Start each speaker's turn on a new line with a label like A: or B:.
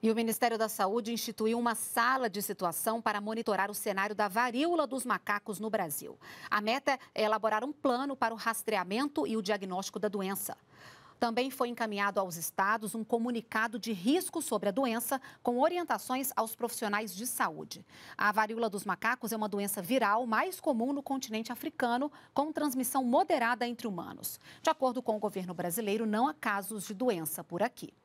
A: E o Ministério da Saúde instituiu uma sala de situação para monitorar o cenário da varíola dos macacos no Brasil. A meta é elaborar um plano para o rastreamento e o diagnóstico da doença. Também foi encaminhado aos estados um comunicado de risco sobre a doença, com orientações aos profissionais de saúde. A varíola dos macacos é uma doença viral mais comum no continente africano, com transmissão moderada entre humanos. De acordo com o governo brasileiro, não há casos de doença por aqui.